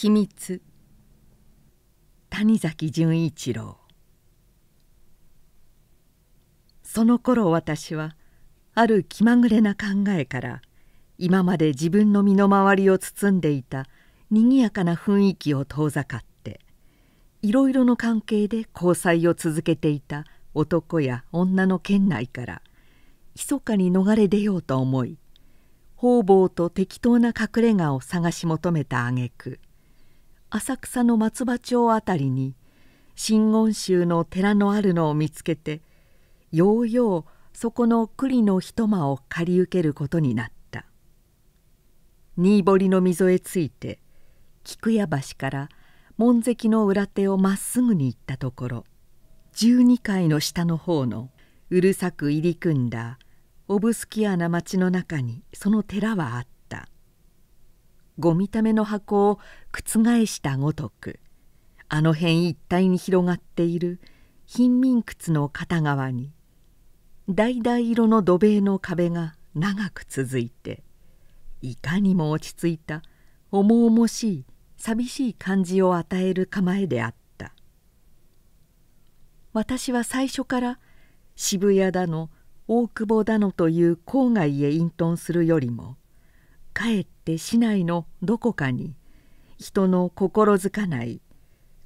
秘密谷崎潤一郎その頃私はある気まぐれな考えから今まで自分の身の回りを包んでいたにぎやかな雰囲気を遠ざかっていろいろの関係で交際を続けていた男や女の圏内から密かに逃れ出ようと思い方々と適当な隠れ家を探し求めた挙句浅草の松葉町あたりに真言宗の寺のあるのを見つけてようようそこの栗の一間を借り受けることになった新堀の溝へついて菊屋橋から門跡の裏手をまっすぐに行ったところ十二階の下の方のうるさく入り組んだオブスキアな町の中にその寺はあった。ご見た目の箱を覆したごとくあの辺一帯に広がっている貧民窟の片側に橙色の土塀の壁が長く続いていかにも落ち着いた重々しい寂しい感じを与える構えであった私は最初から渋谷だの大久保だのという郊外へ隠遁するよりも帰って市内のどこかに人の心づかない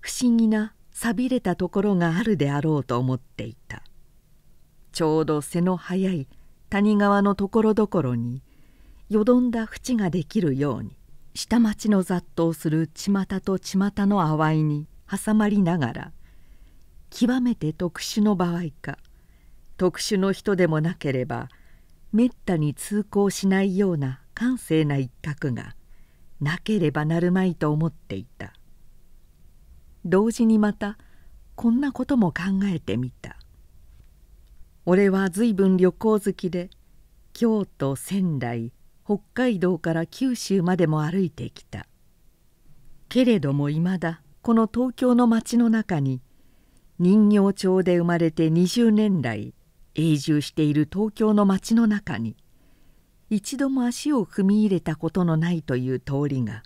不思議な寂れたところがあるであろうと思っていたちょうど背の速い谷川のところどころによどんだ淵ができるように下町の雑踏する巷と巷の淡いに挟まりながら極めて特殊の場合か特殊の人でもなければめったに通行しないような閑静な一角がなければなるまいと思っていた同時にまたこんなことも考えてみた俺は随分旅行好きで京都仙台北海道から九州までも歩いてきたけれどもいまだこの東京の町の中に人形町で生まれて20年来永住している東京の街の中に一度も足を踏み入れたことのないという通りが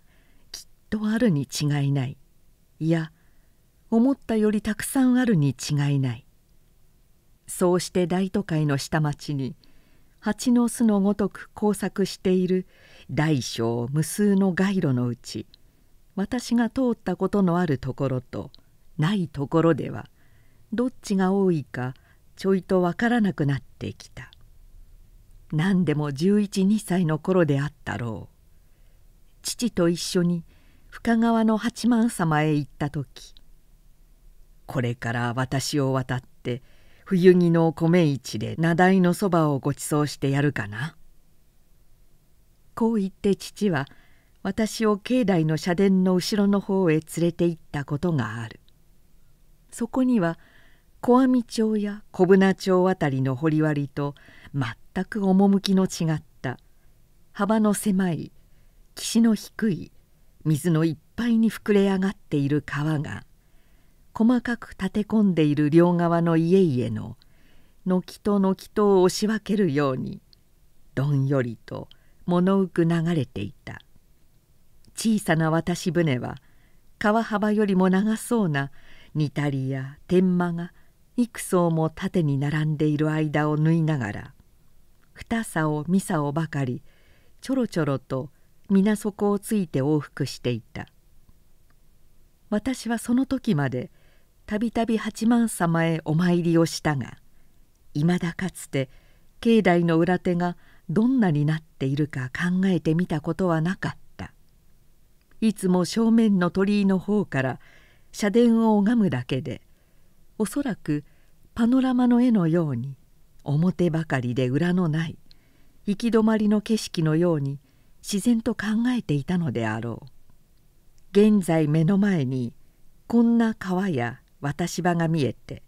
きっとあるに違いないいや思ったよりたくさんあるに違いないそうして大都会の下町に蜂の巣のごとく交錯している大小無数の街路のうち私が通ったことのあるところとないところではどっちが多いかちょいとわからなくなってきた何でも1 1二2歳の頃であったろう父と一緒に深川の八幡様へ行った時これから私を渡って冬着の米市で名代のそばをごちそうしてやるかな。こう言って父は私を境内の社殿の後ろの方へ連れて行ったことがある。そこには小網町や小舟町あたりの掘割と全く趣の違った幅の狭い岸の低い水のいっぱいに膨れ上がっている川が細かく立て込んでいる両側の家々の軒と軒とを押し分けるようにどんよりと物浮く流れていた小さな渡し船は川幅よりも長そうな煮たりや天満が幾層も縦に並んでいる間を縫いながら二竿三竿ばかりちょろちょろと皆底をついて往復していた私はその時までたびたび八幡様へお参りをしたがいまだかつて境内の裏手がどんなになっているか考えてみたことはなかったいつも正面の鳥居の方から社殿を拝むだけでおそらくパノラマの絵のように表ばかりで裏のない行き止まりの景色のように自然と考えていたのであろう現在目の前にこんな川や渡し場が見えて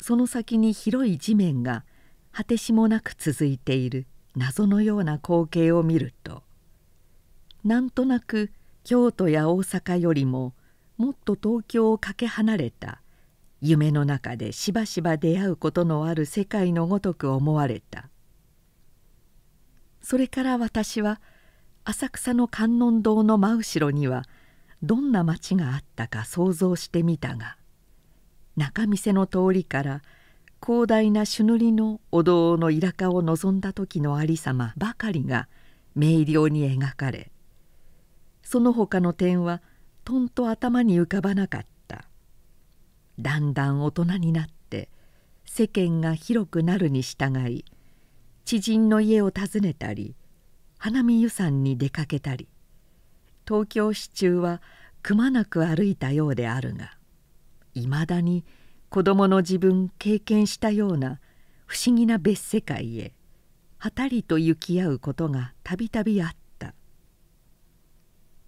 その先に広い地面が果てしもなく続いている謎のような光景を見るとなんとなく京都や大阪よりももっと東京をかけ離れた夢の中でしばしば出会うことのある世界のごとく思われたそれから私は浅草の観音堂の真後ろにはどんな町があったか想像してみたが仲見世の通りから広大な朱塗りのお堂のイラを望んだ時の有様ばかりが明瞭に描かれその他の点はとんと頭に浮かばなかった。だんだん大人になって世間が広くなるに従い知人の家を訪ねたり花見湯山に出かけたり東京市中はくまなく歩いたようであるがいまだに子供の自分経験したような不思議な別世界へはたりと行き合うことがたびたびあった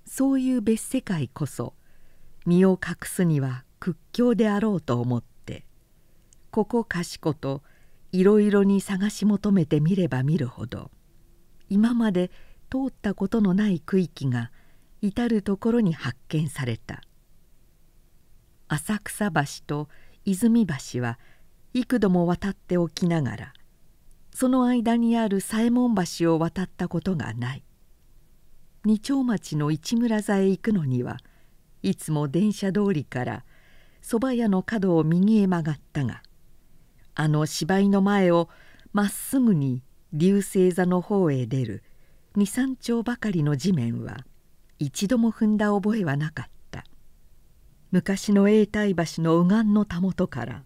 そういう別世界こそ身を隠すには屈強であろうと思ってここかしこといろいろに探し求めてみれば見るほど今まで通ったことのない区域が至る所に発見された浅草橋と泉橋は幾度も渡っておきながらその間にある左衛門橋を渡ったことがない二丁町の市村座へ行くのにはいつも電車通りから蕎麦屋の角を右へ曲がったがあの芝居の前をまっすぐに流星座の方へ出る二三丁ばかりの地面は一度も踏んだ覚えはなかった昔の永代橋の右岸のたもとから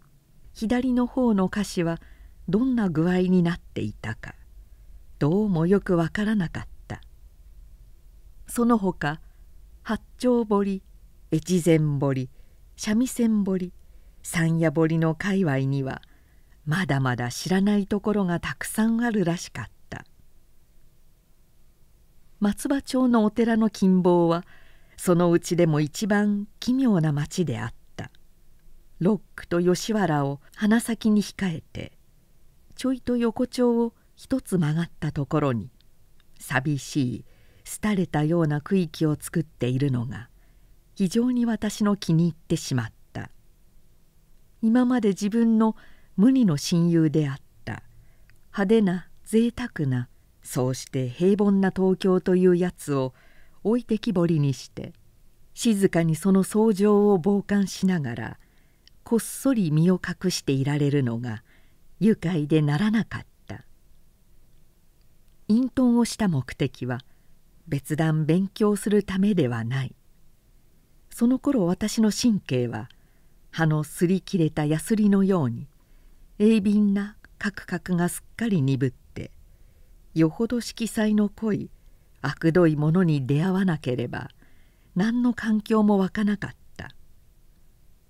左の方の歌詞はどんな具合になっていたかどうもよくわからなかったその他八丁堀越前堀三味線彫り三夜彫りの界隈にはまだまだ知らないところがたくさんあるらしかった松葉町のお寺の金坊はそのうちでも一番奇妙な町であったロックと吉原を鼻先に控えてちょいと横丁を一つ曲がったところに寂しい廃れたような区域を作っているのが非常に私の気に入ってしまった今まで自分の無二の親友であった派手な贅沢なそうして平凡な東京というやつを置いてきぼりにして静かにその相乗を傍観しながらこっそり身を隠していられるのが愉快でならなかった隠遁をした目的は別段勉強するためではないその頃私の神経は葉のすり切れたヤスリのように鋭敏なカクカクがすっかり鈍ってよほど色彩の濃いあくどいものに出会わなければ何の環境も湧かなかった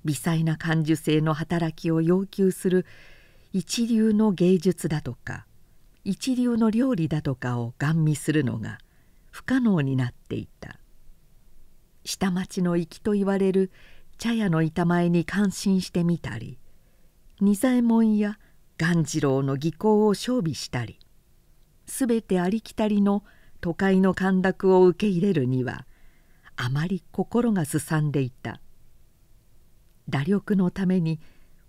微細な感受性の働きを要求する一流の芸術だとか一流の料理だとかをガン見するのが不可能になっていた下町の粋といわれる茶屋の板前に感心してみたり仁左衛門や鴈治郎の技巧を勝備したりすべてありきたりの都会の陥落を受け入れるにはあまり心がすさんでいた打力のために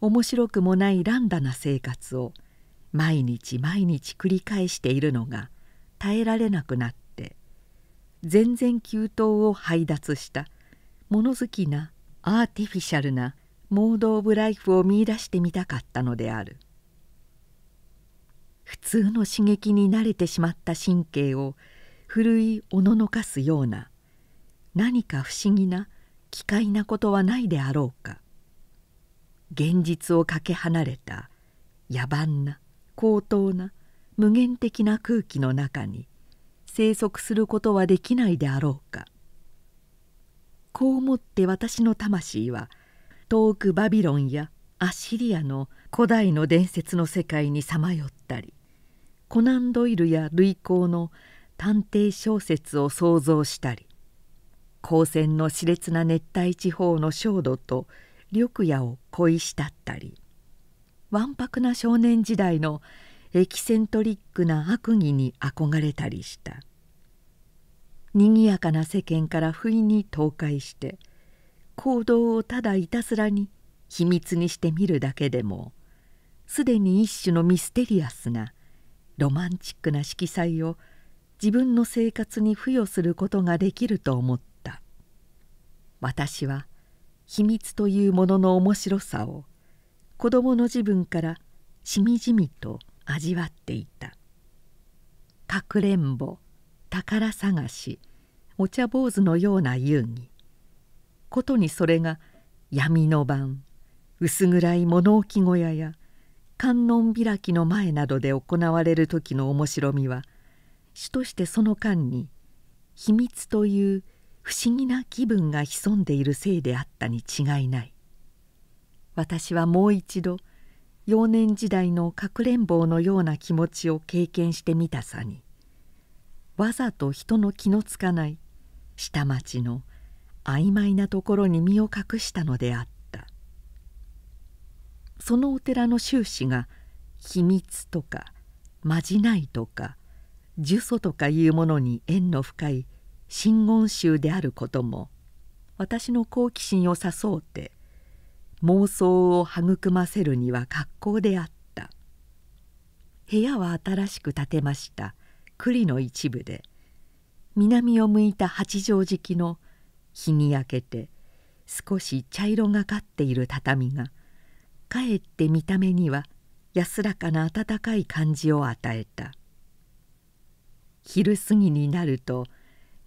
面白くもないランダな生活を毎日毎日繰り返しているのが耐えられなくなった。全然急騰を配達した物好きなアーティフィシャルなモード・オブ・ライフを見いだしてみたかったのである普通の刺激に慣れてしまった神経を奮いおののかすような何か不思議な奇怪なことはないであろうか現実をかけ離れた野蛮な高等な無限的な空気の中に生息することはできないであろうかこう思って私の魂は遠くバビロンやアッシリアの古代の伝説の世界にさまよったりコナン・ドイルや類行の探偵小説を想像したり光線の熾烈な熱帯地方の焦土と緑野を恋したったりわんぱくな少年時代のエキセントリックな悪意に憧れたりした賑やかな世間から不意に倒壊して行動をただいたすらに秘密にしてみるだけでもすでに一種のミステリアスなロマンチックな色彩を自分の生活に付与することができると思った私は秘密というものの面白さを子どもの自分からしみじみと味わっていたかくれんぼ宝探しお茶坊主のような遊戯ことにそれが闇の晩薄暗い物置小屋や観音開きの前などで行われる時の面白みは主としてその間に秘密という不思議な気分が潜んでいるせいであったに違いない私はもう一度「幼年時代のかくれんぼうのような気持ちを経験してみたさにわざと人の気のつかない下町の曖昧なところに身を隠したのであったそのお寺の修士が秘密とかまじないとか呪詛とかいうものに縁の深い真言宗であることも私の好奇心を誘うて妄想を育ませるには格好であった部屋は新しく建てました栗の一部で南を向いた八畳敷きの日に焼けて少し茶色がかっている畳がかえって見た目には安らかな温かい感じを与えた昼過ぎになると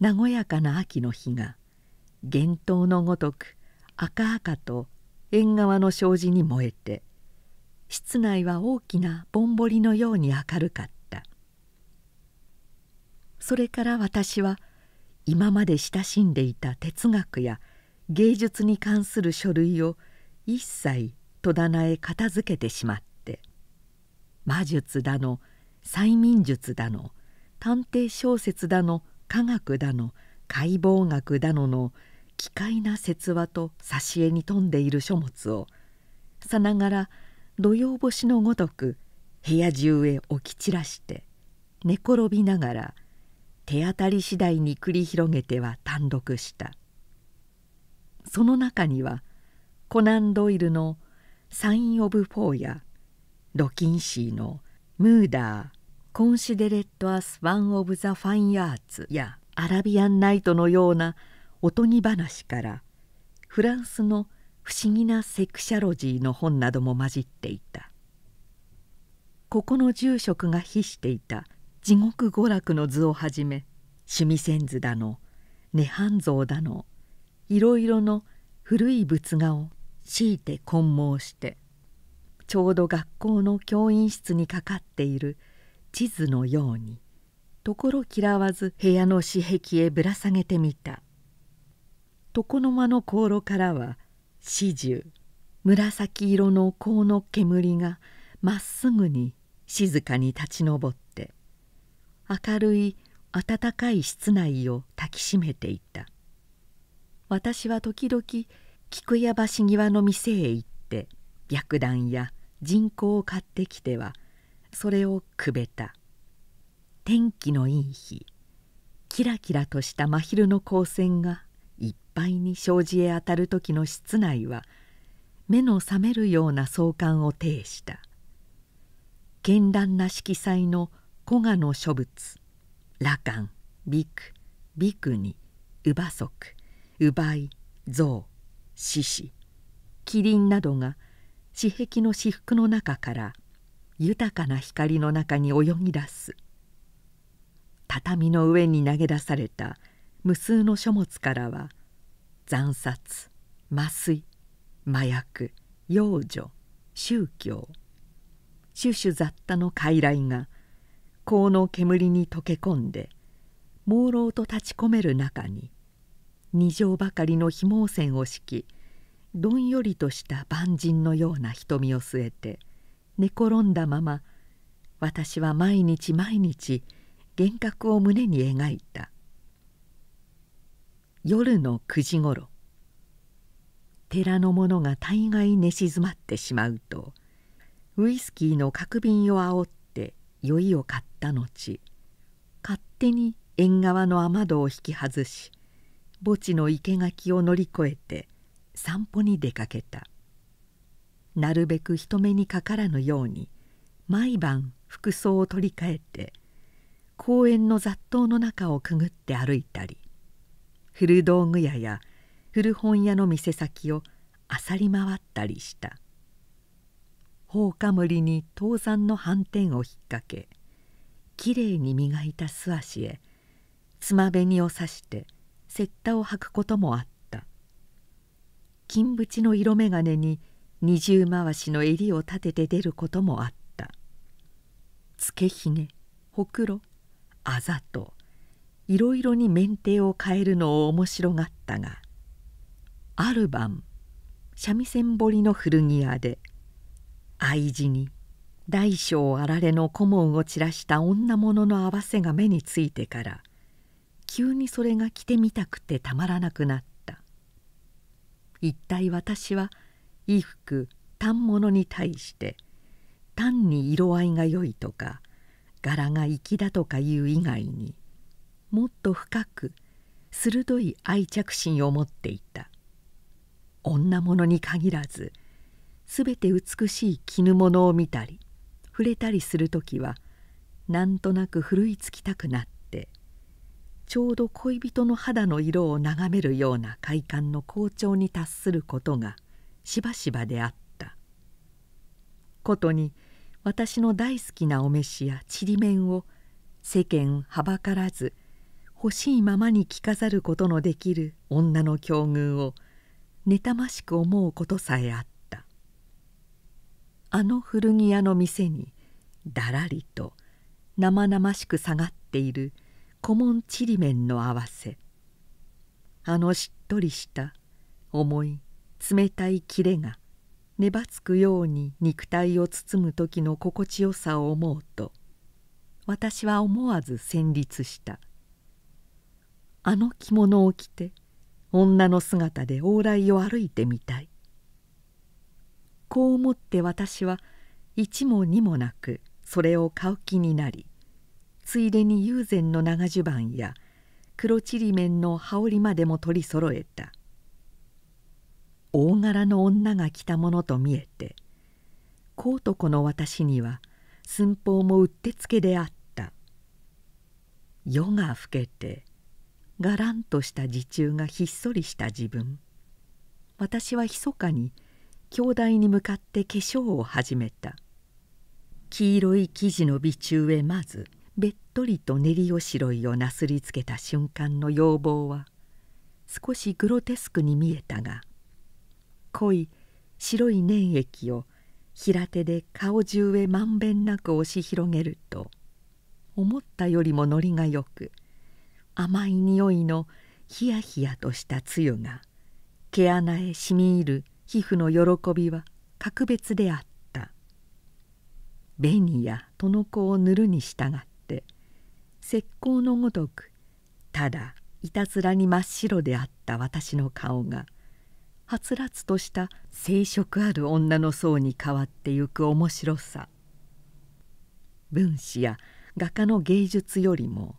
和やかな秋の日が幻冬のごとく赤々と縁側の障子に燃えて室内は大きなぼんぼりのように明るかったそれから私は今まで親しんでいた哲学や芸術に関する書類を一切戸棚へ片付けてしまって魔術だの催眠術だの探偵小説だの科学だの解剖学だのの奇怪な説話と挿絵に富んでいる書物をさながら土曜星のごとく部屋中へ置き散らして寝転びながら手当たり次第に繰り広げては単独したその中にはコナン・ドイルの「サイン・オブ・フォー」やドキンシーの「ムーダー・コンシデレット・アス・ワン・オブ・ザ・ファイン・アーツ」や「アラビアン・ナイト」のような「おとぎ話からフランスの不思議なセクシャロジーの本なども混じっていたここの住職が秘していた地獄娯楽の図をはじめ趣味線図だの涅槃像だのいろいろの古い仏画を強いて混毛してちょうど学校の教員室にかかっている地図のようにところ嫌わず部屋の私壁へぶら下げてみた床の間の香炉からは四十紫色の香の煙がまっすぐに静かに立ち上って明るい暖かい室内を抱きしめていた私は時々菊屋橋際の店へ行って白檀や人工を買ってきてはそれをくべた天気のいい日キラキラとした真昼の光線が敗に生じへあたる時の室内は目の覚めるような壮観を呈した絢爛な色彩の古賀の書物羅漢ビクビクに乳母足乳い象獅子麒麟などが私壁の私服の中から豊かな光の中に泳ぎ出す畳の上に投げ出された無数の書物からは惨殺麻酔麻薬養女宗教種々雑多の傀儡が香の煙に溶け込んで朦朧と立ち込める中に二畳ばかりの紐汚染を敷きどんよりとした万人のような瞳を据えて寝転んだまま私は毎日毎日幻覚を胸に描いた夜の9時ごろ寺の者が大概寝静まってしまうとウイスキーの角瓶をあおって酔いを買った後勝手に縁側の雨戸を引き外し墓地の生垣を乗り越えて散歩に出かけたなるべく人目にかからぬように毎晩服装を取り替えて公園の雑踏の中をくぐって歩いたり古道具屋や古本屋の店先をあさり回ったりした放火森に東山の斑点を引っ掛けきれいに磨いた素足へつま紅を刺して雪駄を履くこともあった金縁の色眼鏡に二重回しの襟を立てて出ることもあったつけひげほくろあざといろいろに免停を変えるのを面白がったがある晩三味線彫りの古着屋で愛人に大小あられの顧問を散らした女物の合わせが目についてから急にそれが着てみたくてたまらなくなった一体私は衣服反物に対して単に色合いが良いとか柄が粋だとかいう以外にもっと深く鋭い愛着心を持っていた女物に限らず全て美しい絹物を見たり触れたりする時はなんとなく奮いつきたくなってちょうど恋人の肌の色を眺めるような快感の好調に達することがしばしばであったことに私の大好きなお召しやちりめんを世間はばからず欲しいままに着飾ることのできる女の境遇を妬ましく思うことさえあったあの古着屋の店にだらりと生々しく下がっている古文ちりめんの合わせあのしっとりした重い冷たい切れが粘つくように肉体を包む時の心地よさを思うと私は思わず戦慄したあの着物を着て女の姿で往来を歩いてみたいこう思って私は一も二もなくそれを買う気になりついでに友禅の長襦袢や黒ちりめんの羽織までも取りそろえた大柄の女が着たものと見えて小男の私には寸法もうってつけであった夜が更けてがらんとした自中がひっそりした自分私は密かに兄弟に向かって化粧を始めた黄色い生地の備中へまずべっとりと練りおしろいをなすりつけた瞬間の要望は少しグロテスクに見えたが濃い白い粘液を平手で顔中へまんべんなく押し広げると思ったよりもノリがよく「甘い匂いのヒヤヒヤとしたつゆが毛穴へしみ入る皮膚の喜びは格別であった紅やとのコを塗るに従って石膏のごとくただいたずらに真っ白であった私の顔がはつらつとした生色ある女の層に変わってゆく面白さ分子や画家の芸術よりも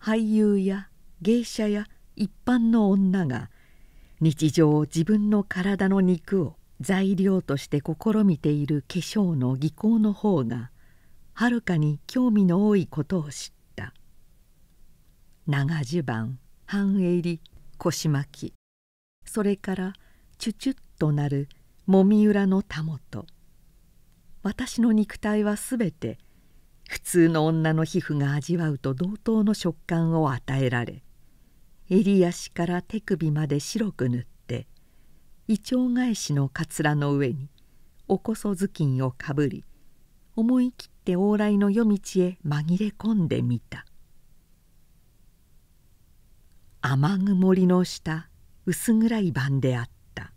俳優や芸者や一般の女が日常自分の体の肉を材料として試みている化粧の技巧の方がはるかに興味の多いことを知った長襦袢半襟腰巻きそれからチュチュッとなるもみ裏のたもと私の肉体はすべて普通の女の皮膚が味わうと同等の食感を与えられ襟足から手首まで白く塗って胃腸返しのかつらの上におこそ頭巾をかぶり思い切って往来の夜道へ紛れ込んでみた雨曇りの下薄暗い晩であった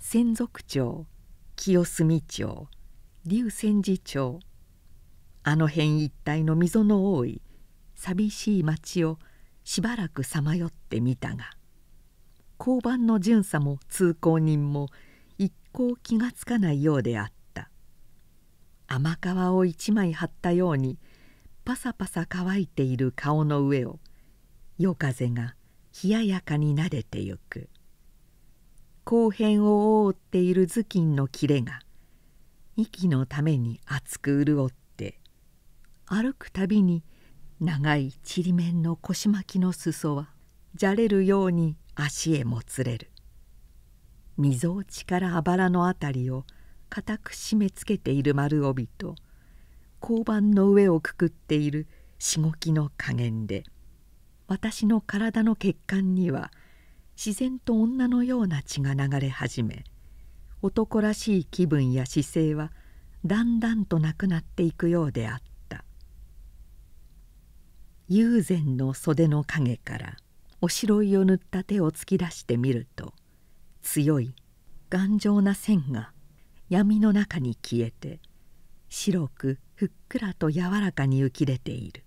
千足町清澄町龍泉寺町あの辺一帯の溝の多い寂しい町をしばらくさまよってみたが交番の巡査も通行人も一向気がつかないようであった甘皮を一枚張ったようにパサパサ乾いている顔の上を夜風が冷ややかになれてゆく後編を覆っている頭巾の切れが息のために熱く潤って歩くたびに長いちりめんの腰巻きの裾はじゃれるように足へもつれるみぞおちからあばらのあたりを固く締めつけている丸帯と交番の上をくくっているしごきの加減で私の体の血管には自然と女のような血が流れ始め男らしい気分や姿勢はだんだんとなくなっていくようであった。友禅の袖の陰からおしろいを塗った手を突き出してみると強い頑丈な線が闇の中に消えて白くふっくらと柔らかに浮き出ている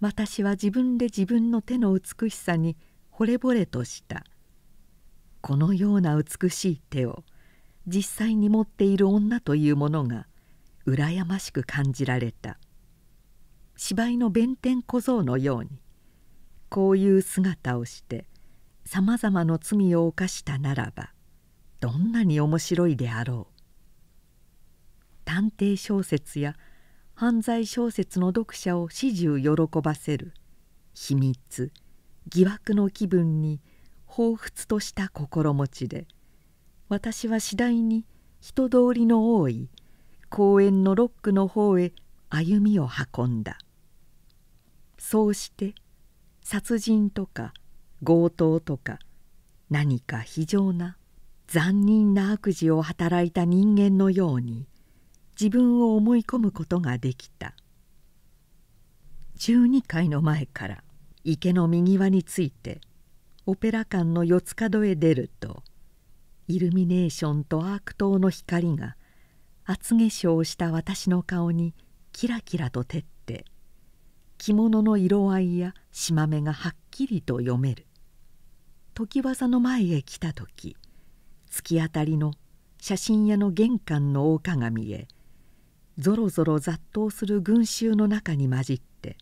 私は自分で自分の手の美しさに惚れ惚れとしたこのような美しい手を実際に持っている女というものが羨ましく感じられた芝居の弁天小僧のようにこういう姿をしてさまざまな罪を犯したならばどんなに面白いであろう探偵小説や犯罪小説の読者を始終喜ばせる秘密疑惑の気分に彷彿とした心持ちで私は次第に人通りの多い公園のロックの方へ歩みを運んだそうして殺人とか強盗とか何か非常な残忍な悪事を働いた人間のように自分を思い込むことができた12階の前から池の右輪についてオペラ館の四つ角へ出るとイルミネーションとアーク灯の光が厚化粧をした私の顔にキラキラと照って着物の色合いや島目がはっきりと読める時技の前へ来た時突き当たりの写真屋の玄関の大鏡へぞろぞろ雑踏する群衆の中に混じって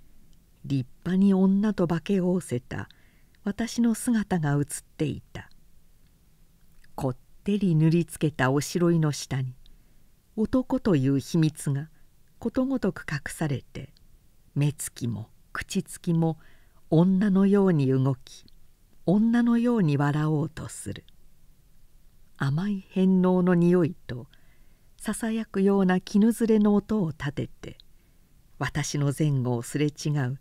立派に女と化け仰せた私の姿が映っていたこってり塗りつけたおしろいの下に男という秘密がことごとく隠されて目つきも口つきも女のように動き女のように笑おうとする甘い返納の匂いとささやくような絹ずれの音を立てて私の前後をすれ違う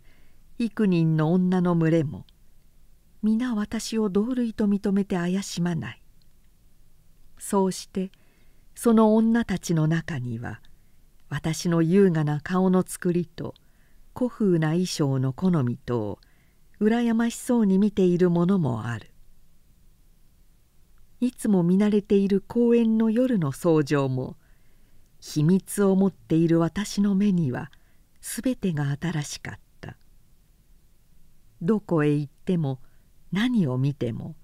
幾人の女の群れも皆私を同類と認めて怪しまないそうしてその女たちの中には私の優雅な顔のつくりと古風な衣装の好みと羨ましそうに見ているものもあるいつも見慣れている公園の夜の草場も秘密を持っている私の目には全てが新しかったどこへ行っても何を見ても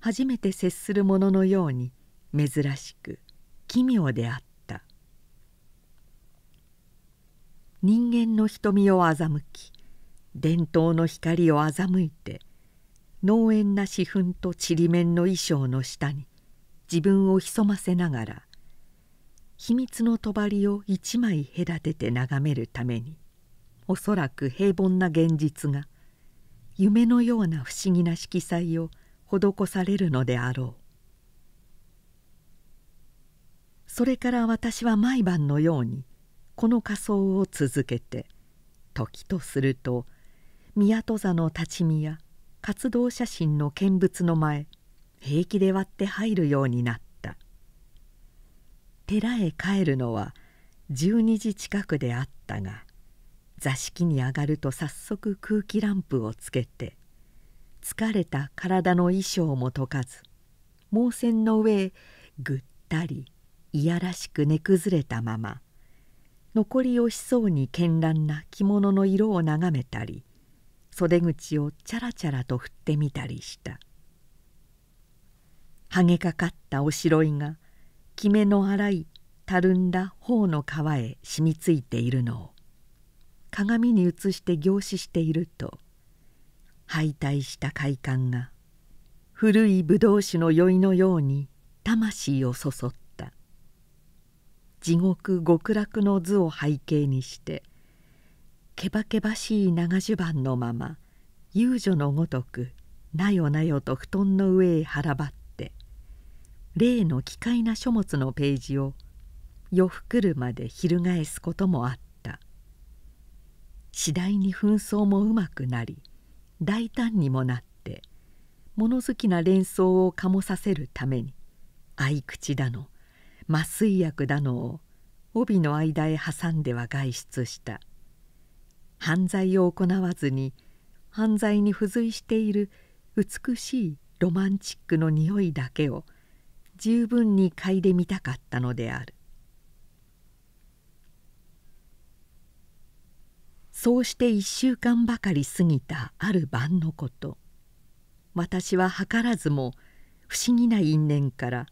初めて接するもののように珍しく奇妙であった人間の瞳を欺き伝統の光を欺いて農園な紙粉とちりめんの衣装の下に自分を潜ませながら秘密の帳を一枚隔てて眺めるためにおそらく平凡な現実が夢のような不思議な色彩を施されるのであろうそれから私は毎晩のようにこの仮装を続けて時とすると宮戸座の立ち見や活動写真の見物の前平気で割って入るようになった寺へ帰るのは12時近くであったが座敷に上がると早速空気ランプをつけて疲れた体の衣装も解かず毛線の上へぐったりいやらしく寝崩れたまま残りをしそうに絢爛な着物の色を眺めたり袖口をチャラチャラと振ってみたりしたはげかかったおしろいがきめの荒いたるんだ頬の皮へ染みついているのを鏡に映して凝視していると敗退した快感が古いドウ酒の酔いのように魂をそそった。地獄極楽の図を背景にしてけばけばしい長襦袢のまま遊女のごとくなよなよと布団の上へ腹ばって例の奇怪な書物のページを夜くるまで翻すこともあった次第に紛争もうまくなり大胆にもなって物好きな連想を醸させるために合口だの麻酔薬だのを帯の間へ挟んでは外出した犯罪を行わずに犯罪に付随している美しいロマンチックの匂いだけを十分に嗅いでみたかったのであるそうして1週間ばかり過ぎたある晩のこと私は図らずも不思議な因縁から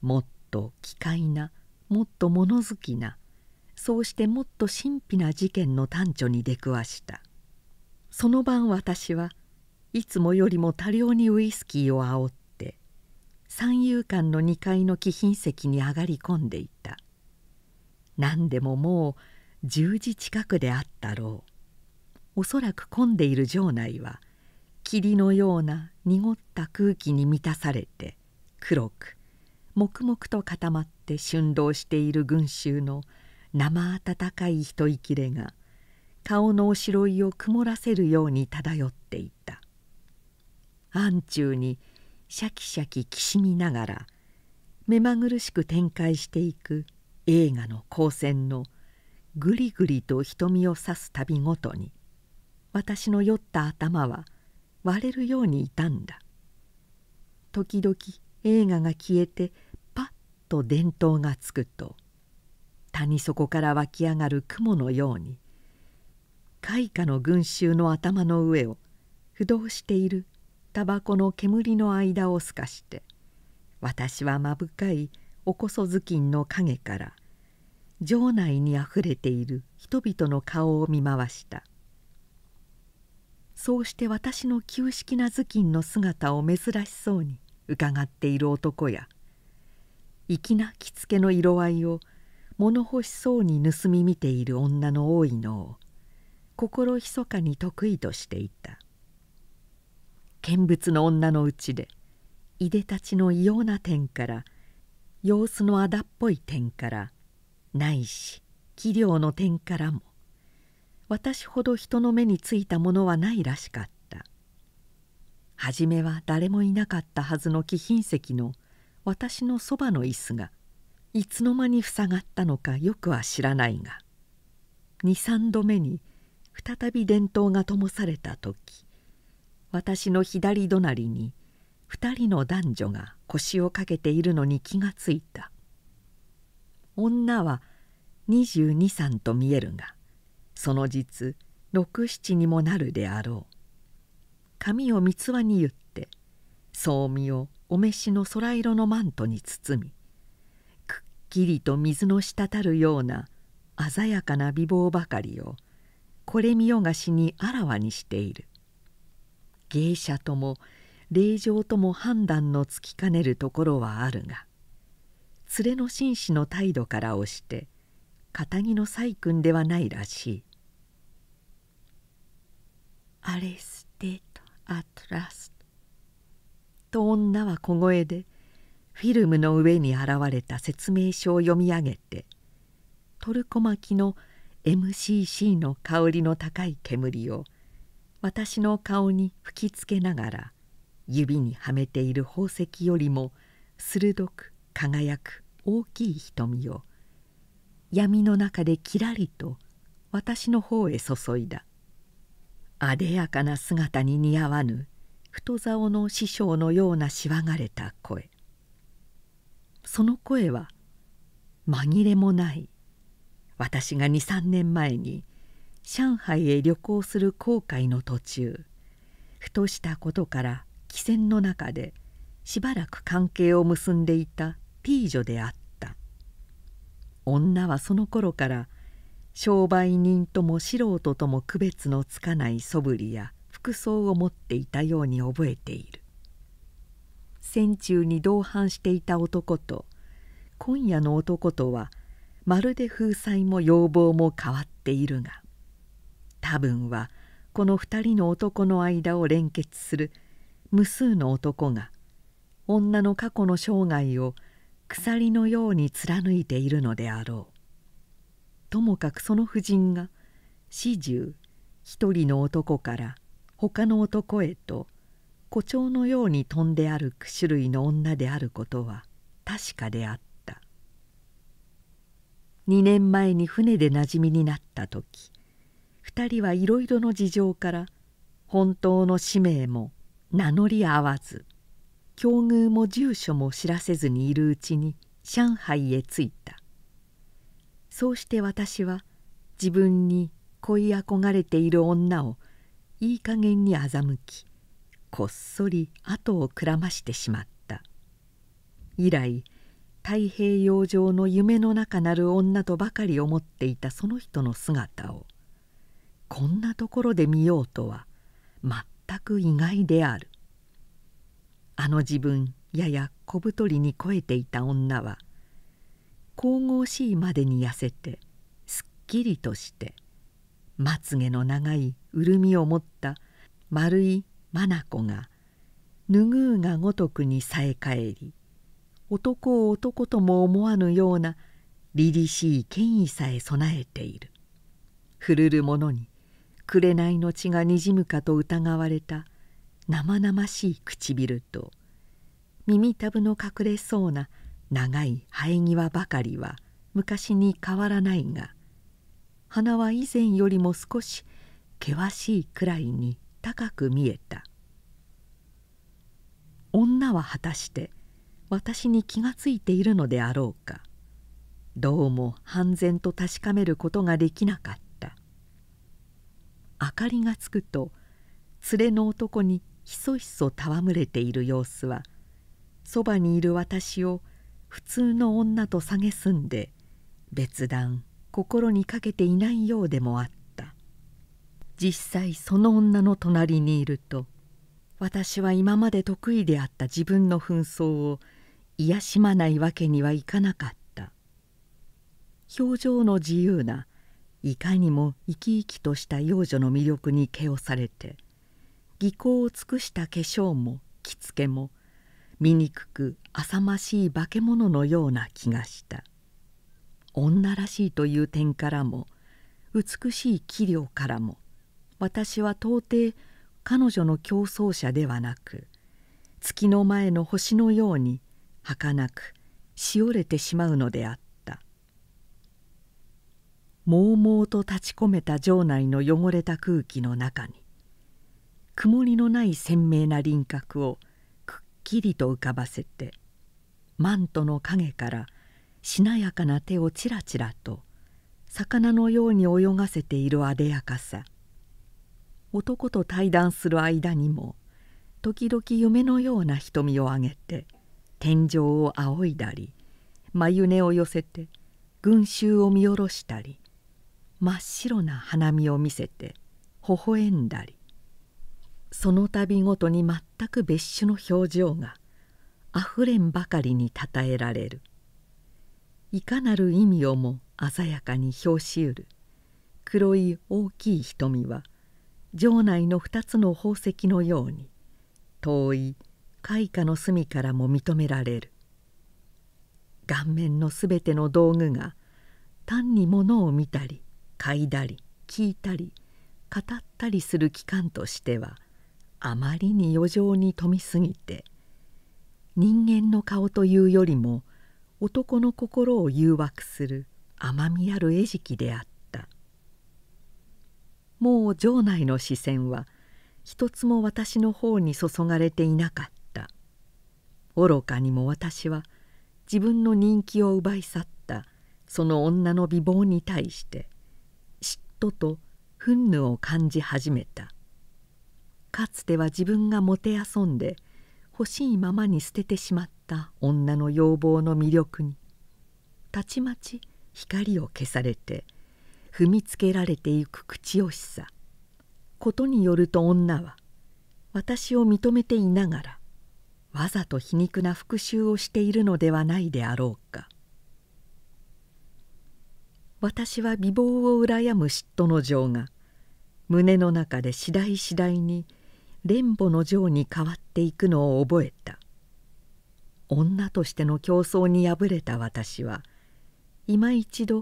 もっと奇怪なもっと物好きなそうしてもっと神秘な事件の端緒に出くわしたその晩私はいつもよりも多量にウイスキーをあおって三遊間の2階の貴賓席に上がり込んでいた何でももう十字時近くであったろうおそらく混んでいる場内は霧のような濁った空気に満たされて黒く黙々と固まって春浪している群衆の生温かい一息れが顔のおしろいを曇らせるように漂っていた暗中にシャキシャキきしみながら目まぐるしく展開していく映画の光線のぐりぐりと瞳を刺す度ごとに私の酔った頭は割れるように傷んだ時々映画が消えてと伝統がつくと谷底から湧き上がる雲のように開花の群衆の頭の上を不動しているタバコの煙の間を透かして私はまぶかいおこそ頭巾の影から城内にあふれている人々の顔を見回したそうして私の旧式な頭巾の姿を珍しそうにうかがっている男や粋な着付けの色合いを物欲しそうに盗み見ている女の多いのを心ひそかに得意としていた見物の女のうちでいでたちの異様な点から様子のあだっぽい点からないし器量の点からも私ほど人の目についたものはないらしかった初めは誰もいなかったはずの貴賓席の私のそばの椅子がいつの間に塞がったのかよくは知らないが23度目に再び電灯が灯された時私の左隣に2人の男女が腰をかけているのに気がついた女は22三と見えるがその実六七にもなるであろう髪を三つ輪に言って総身をお召しの空色のマントに包みくっきりと水の滴るような鮮やかな美貌ばかりをこれ見よがしにあらわにしている芸者とも霊場とも判断のつきかねるところはあるが連れの紳士の態度から押して堅気の細君ではないらしい。アレステート・アトラスと女は小声でフィルムの上に現れた説明書を読み上げてトルコ巻きの MCC の香りの高い煙を私の顔に吹きつけながら指にはめている宝石よりも鋭く輝く大きい瞳を闇の中できらりと私の方へ注いだあでやかな姿に似合わぬ太棹の師匠のようなしわがれた声その声は紛れもない私が23年前に上海へ旅行する航海の途中ふとしたことから汽船の中でしばらく関係を結んでいたジ女であった女はその頃から商売人とも素人とも区別のつかない素振りや服装を持っていたように覚えている戦中に同伴していた男と今夜の男とはまるで風采も要望も変わっているが多分はこの2人の男の間を連結する無数の男が女の過去の生涯を鎖のように貫いているのであろうともかくその婦人が始終一人の男から他の男へと誇張のように飛んで歩く種類の女であることは確かであった2年前に船で馴染みになった時2人はいろいろの事情から本当の使命も名乗り合わず境遇も住所も知らせずにいるうちに上海へ着いたそうして私は自分に恋憧れている女をいい加減に欺きこっそり後をくらましてしまった以来太平洋上の夢の中なる女とばかり思っていたその人の姿をこんなところで見ようとは全く意外であるあの自分やや小太りに肥えていた女は神々しいまでに痩せてすっきりとして「まつげの長い潤みを持った丸い眼が拭ぐうがごとくにさえ返り男を男とも思わぬような凛々しい権威さえ備えているふるる者に紅の血がにじむかと疑われた生々しい唇と耳たぶの隠れそうな長い生え際ばかりは昔に変わらないが鼻は以前よりも少し険しいくらいに高く見えた女は果たして私に気がついているのであろうかどうも半然と確かめることができなかった明かりがつくと連れの男にひそひそ戯れている様子はそばにいる私を普通の女と蔑んで別段心にかけていないようでもあった実際その女の隣にいると私は今まで得意であった自分の紛争を癒しまないわけにはいかなかった表情の自由ないかにも生き生きとした幼女の魅力にけをされて技巧を尽くした化粧も着付けも醜く浅ましい化け物のような気がした。女らしいという点からも美しい器量からも私は到底彼女の競争者ではなく月の前の星のように儚くしおれてしまうのであったもうもうと立ち込めた城内の汚れた空気の中に曇りのない鮮明な輪郭をくっきりと浮かばせてマントの影からしなやかな手をちらちらと魚のように泳がせているあでやかさ男と対談する間にも時々夢のような瞳を上げて天井を仰いだり眉根を寄せて群衆を見下ろしたり真っ白な花見を見せて微笑んだりその度ごとに全く別種の表情があふれんばかりにたたえられる。いかなる意味をも鮮やかに表しうる黒い大きい瞳は城内の二つの宝石のように遠い開花の隅からも認められる顔面のすべての道具が単に物を見たり嗅いだり聞いたり語ったりする器官としてはあまりに余剰に富みすぎて人間の顔というよりも男の心を誘惑する甘みある餌食であったもう城内の視線は一つも私の方に注がれていなかった愚かにも私は自分の人気を奪い去ったその女の美貌に対して嫉妬と憤怒を感じ始めたかつては自分がもてあそんで欲しいままに捨ててしまっった女の要望の魅力にたちまち光を消されて踏みつけられてゆく口惜しさことによると女は私を認めていながらわざと皮肉な復讐をしているのではないであろうか私は美貌を羨む嫉妬の情が胸の中で次第次第に蓮母の情に変わっていくのを覚えた女としての競争に敗れた私は今一度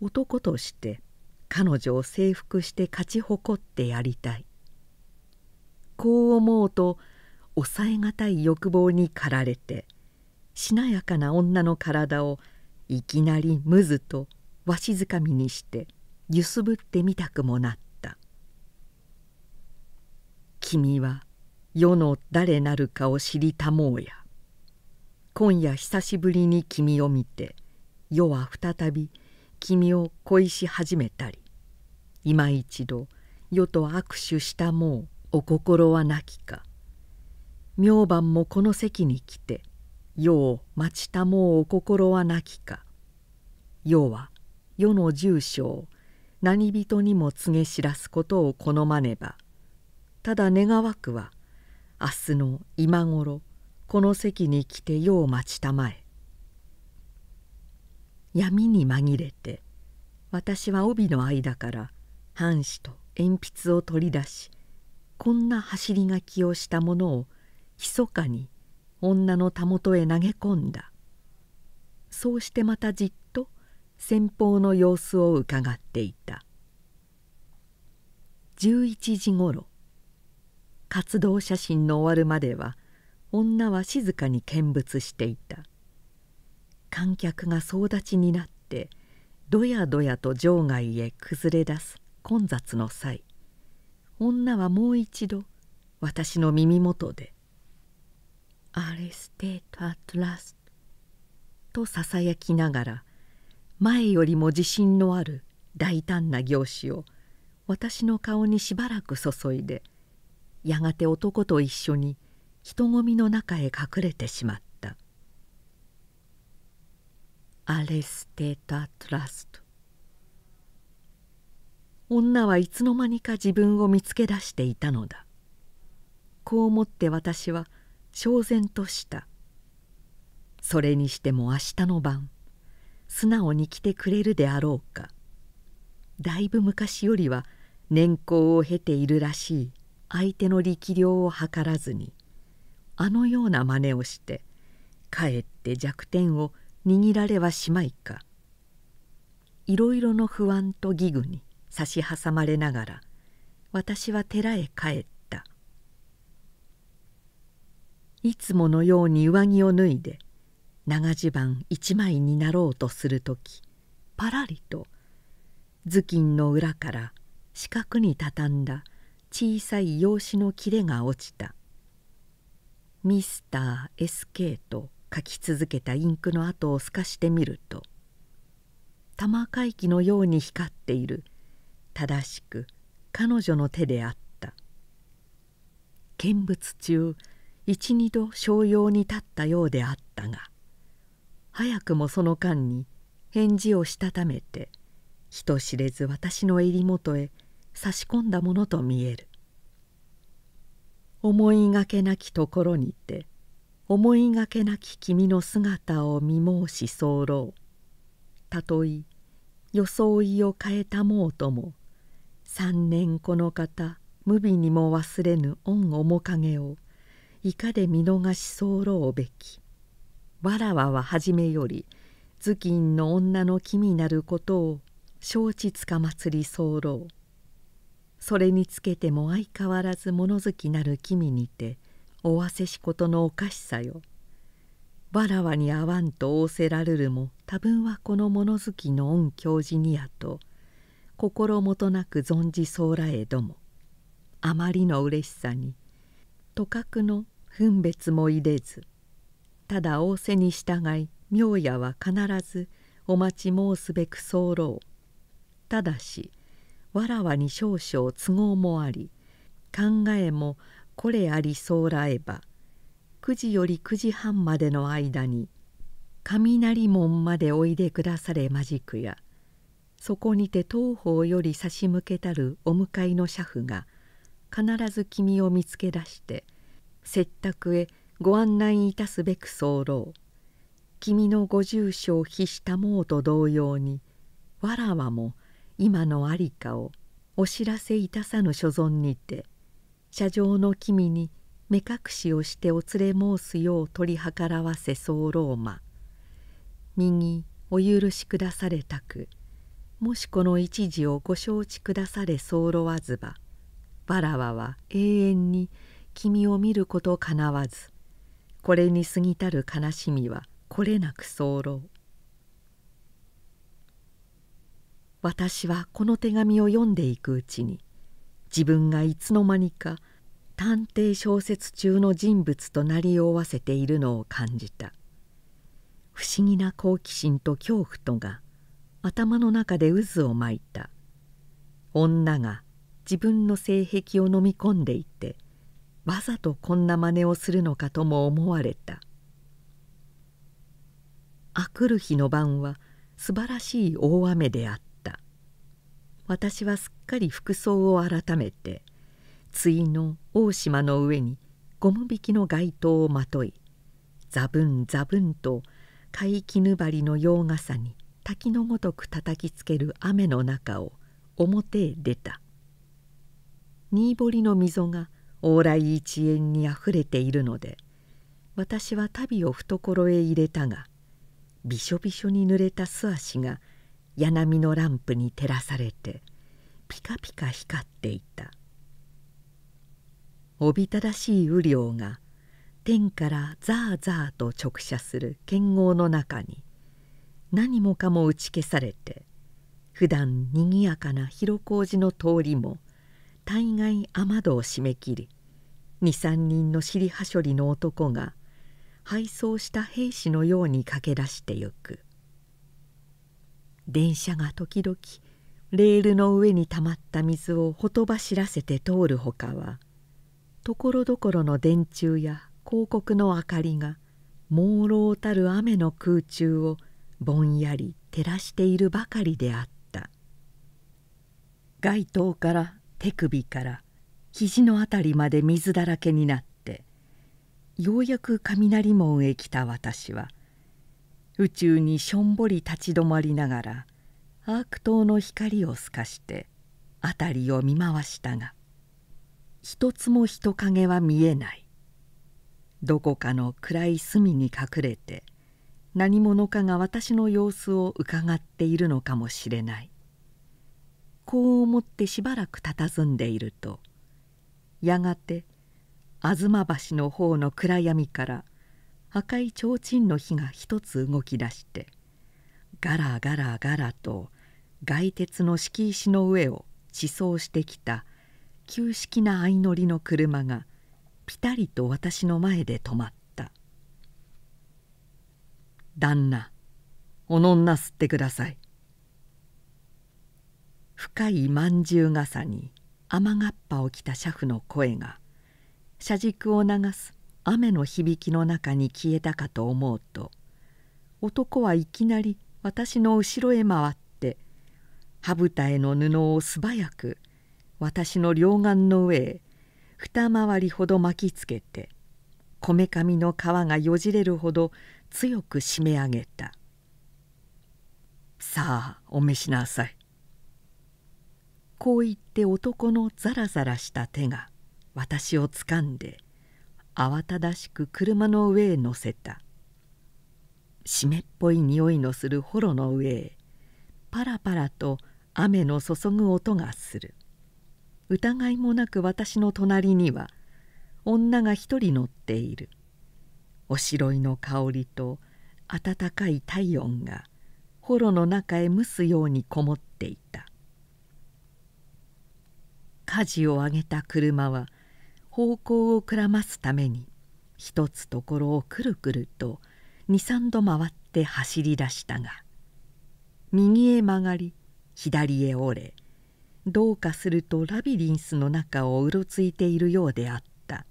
男として彼女を征服して勝ち誇ってやりたいこう思うと抑えがたい欲望に駆られてしなやかな女の体をいきなりむずとわしづかみにして揺すぶってみたくもなった君は世の誰なるかを知りたもうや今夜久しぶりに君を見て世は再び君を恋し始めたり今一度世と握手したもうお心はなきか明晩もこの席に来て世を待ちたもうお心はなきか世は世の住所を何人にも告げ知らすことを好まねばただ願わくは明日の今頃この席に来てよう待ちたまえ闇に紛れて私は帯の間から半紙と鉛筆を取り出しこんな走り書きをしたものを密かに女のたもとへ投げ込んだそうしてまたじっと先方の様子をうかがっていた11時ごろ活動写真の終わるまでは女は静かに見物していた観客が総立ちになってどやどやと場外へ崩れ出す混雑の際女はもう一度私の耳元で「アレステート・アトラスト」とささやきながら前よりも自信のある大胆な行種を私の顔にしばらく注いでやがて男と一緒に「人混みの中へ隠れてしまったアレステタ・トラスト女はいつの間にか自分を見つけ出していたのだこう思って私は焦然としたそれにしても明日の晩素直に来てくれるであろうかだいぶ昔よりは年功を経ているらしい相手の力量を図らずにあのような真似をしてかえって弱点を握られはしまいかいろいろの不安と疑具に差し挟まれながら私は寺へ帰ったいつものように上着を脱いで長襦袢一枚になろうとする時パラリと頭巾の裏から四角に畳んだ小さい用紙の切れが落ちたミスター SK と書き続けたインクの跡を透かしてみると玉回帰のように光っている正しく彼女の手であった見物中12度商用に立ったようであったが早くもその間に返事をしたためて人知れず私の襟元へ差し込んだものと見える思いがけなきところにて思いがけなき君の姿を見申し候たとえ装いを変えたもうとも三年この方無備にも忘れぬ恩面影をいかで見逃し候べきわらわは初めより頭巾の女の君なることを承知つかまつり候それにつけても相変わらず物好きなる君にておわせしことのおかしさよ。わらわに会わんと仰せられるも多分はこの物好きの恩教授にやと心もとなく存じそうらえどもあまりの嬉しさにとかくの分別も入れずただ仰せに従い明夜は必ずお待ち申すべく候ただしわらわに少々都合もあり考えもこれありそうらえば9時より9時半までの間に雷門までおいでくだされまじくやそこにて東方より差し向けたるお迎えの車夫が必ず君を見つけ出して接客へご案内いたすべく候君のご住所を非したもうと同様にわらわも今の在りかをお知らせいたさぬ所存にて車上の君に目隠しをしてお連れ申すよう取り計らわせ候ローマ右お許しくだされたくもしこの一時をご承知くだされ候わずばわらわは永遠に君を見ることかなわずこれに過ぎたる悲しみはこれなく候私はこの手紙を読んでいくうちに自分がいつの間にか探偵小説中の人物となりおわせているのを感じた不思議な好奇心と恐怖とが頭の中で渦を巻いた女が自分の性癖を飲み込んでいてわざとこんな真似をするのかとも思われたあくる日の晩は素晴らしい大雨であった私はすっかり服装を改めて対の大島の上にゴム引きの街灯をまといザブンザブンと貝絹ばりの洋傘に滝のごとく叩きつける雨の中を表へ出た新堀の溝が往来一円にあふれているので私は足袋を懐へ入れたがびしょびしょに濡れた素足が柳のランプに照らされてピカピカ光っていたおびただしい雨量が天からザーザーと直射する剣豪の中に何もかも打ち消されて普段にぎやかな広小路の通りも大概雨戸を締め切り23人の尻はしょりの男が敗走した兵士のように駆け出してゆく。電車が時々レールの上にたまった水をほとばしらせて通るほかはところどころの電柱や広告の明かりが朦朧たる雨の空中をぼんやり照らしているばかりであった街灯から手首から肘の辺りまで水だらけになってようやく雷門へ来た私は「宇宙にしょんぼり立ち止まりながらアーク島の光を透かして辺りを見回したが一つも人影は見えないどこかの暗い隅に隠れて何者かが私の様子をうかがっているのかもしれないこう思ってしばらく佇んでいるとやがて吾妻橋の方の暗闇から赤い提灯の火が一つ動き出してガラガラガラと外鉄の敷石の上を地層してきた旧式な相乗りの車がぴたりと私の前で止まった「旦那おのんなすってください」深い饅頭傘に雨がっぱを着た車夫の声が車軸を流す雨の響きの中に消えたかと思うと男はいきなり私の後ろへ回って歯二への布を素早く私の両岸の上へ二回りほど巻きつけてこめかみの皮がよじれるほど強く締め上げた「さあお召しなさい」こう言って男のザラザラした手が私をつかんで慌ただしく車の上へ乗せた湿っぽい匂いのする幌の上へパラパラと雨の注ぐ音がする疑いもなく私の隣には女が一人乗っているおしろいの香りと暖かい体温が幌の中へ蒸すようにこもっていた火事を上げた車は方向をくらますために一つところをくるくると23度回って走り出したが右へ曲がり左へ折れどうかするとラビリンスの中をうろついているようであった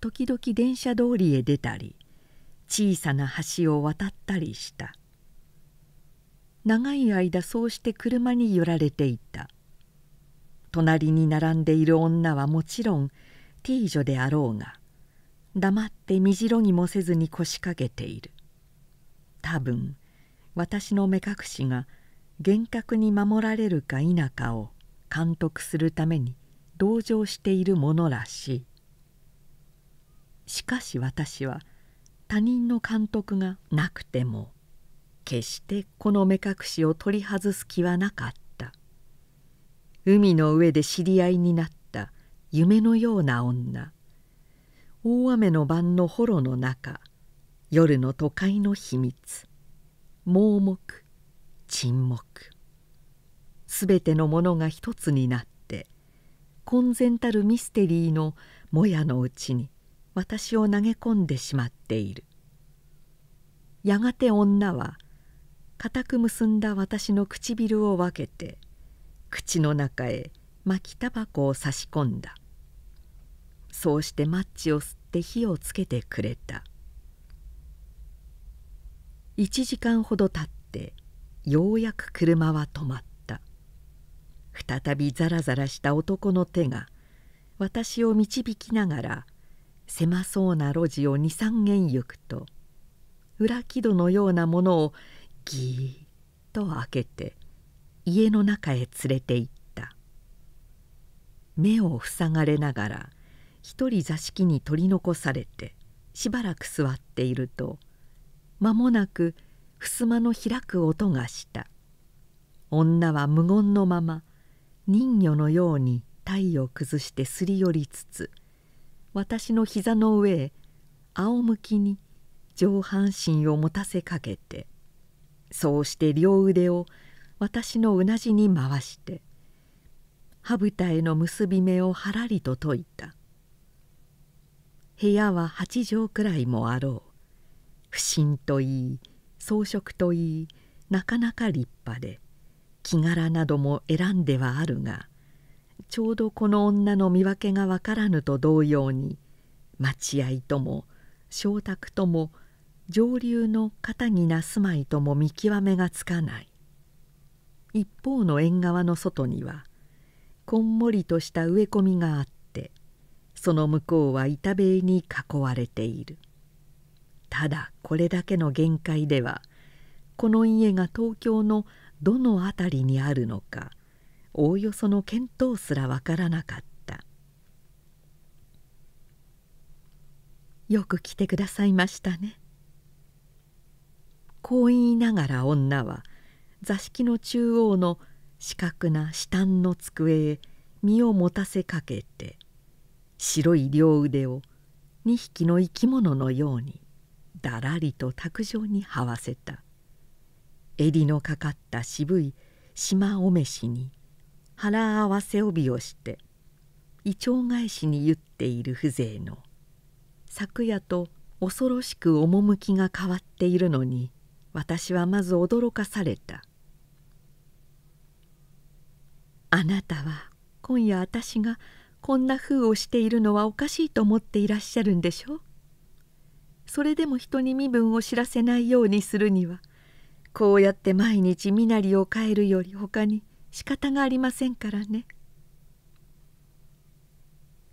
時々電車通りへ出たり小さな橋を渡ったりした長い間そうして車に揺られていた「隣に並んでいる女はもちろんティージョであろうが黙って身じろにもせずに腰掛けている多分私の目隠しが厳格に守られるか否かを監督するために同情しているものらしいしかし私は他人の監督がなくても決してこの目隠しを取り外す気はなかった海の上で知り合いになった夢のような女大雨の晩の幌の中夜の都会の秘密盲目沈黙すべてのものが一つになって混然たるミステリーのもやのうちに私を投げ込んでしまっているやがて女は固く結んだ私の唇を分けて口の中へ巻きタバコを差し込んだそうしてマッチを吸って火をつけてくれた1時間ほど経ってようやく車は止まった再びザラザラした男の手が私を導きながら狭そうな路地を23軒行くと裏木戸のようなものをギーッと開けて家の中へ連れて行った目を塞がれながら一人座敷に取り残されてしばらく座っていると間もなく襖の開く音がした女は無言のまま人魚のように体を崩してすり寄りつつ私の膝の上へ仰向きに上半身を持たせかけてそうして両腕を私のうなじに回して羽蓋への結び目をはらりと解いた部屋は八畳くらいもあろう不審といい装飾といいなかなか立派で木柄なども選んではあるがちょうどこの女の見分けがわからぬと同様に待合とも昇徳とも上流の堅気な住まいとも見極めがつかない一方の縁側の外にはこんもりとした植え込みがあってその向こうは板塀に囲われているただこれだけの限界ではこの家が東京のどの辺りにあるのかおおよその見当すらわからなかった「よく来てくださいましたね」こう言いながら女は座敷の中央の四角な下端の机へ身を持たせかけて白い両腕を2匹の生き物のようにだらりと卓上にはわせた襟のかかった渋い島おめしに腹合わせ帯をして胃腸返しに言っている風情の昨夜と恐ろしく趣が変わっているのに私はまず驚かされたあなたは今夜私がこんな風をしているのはおかしいと思っていらっしゃるんでしょうそれでも人に身分を知らせないようにするにはこうやって毎日身なりを変えるよりほかに仕方がありませんからね。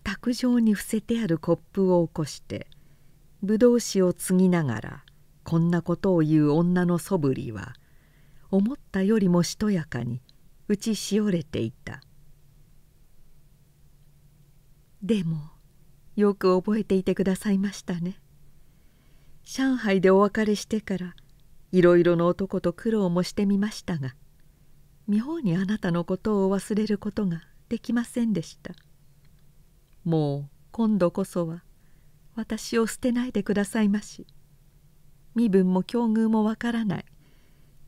卓上に伏せてあるコップを起こしてぶどう酒を継ぎながらこんなことを言う女のそぶりは思ったよりもしとやかに打ちしおれていたでもよく覚えていてくださいましたね上海でお別れしてからいろいろの男と苦労もしてみましたが妙にあなたのことを忘れることができませんでしたもう今度こそは私を捨てないでくださいまし身分も境遇もわからない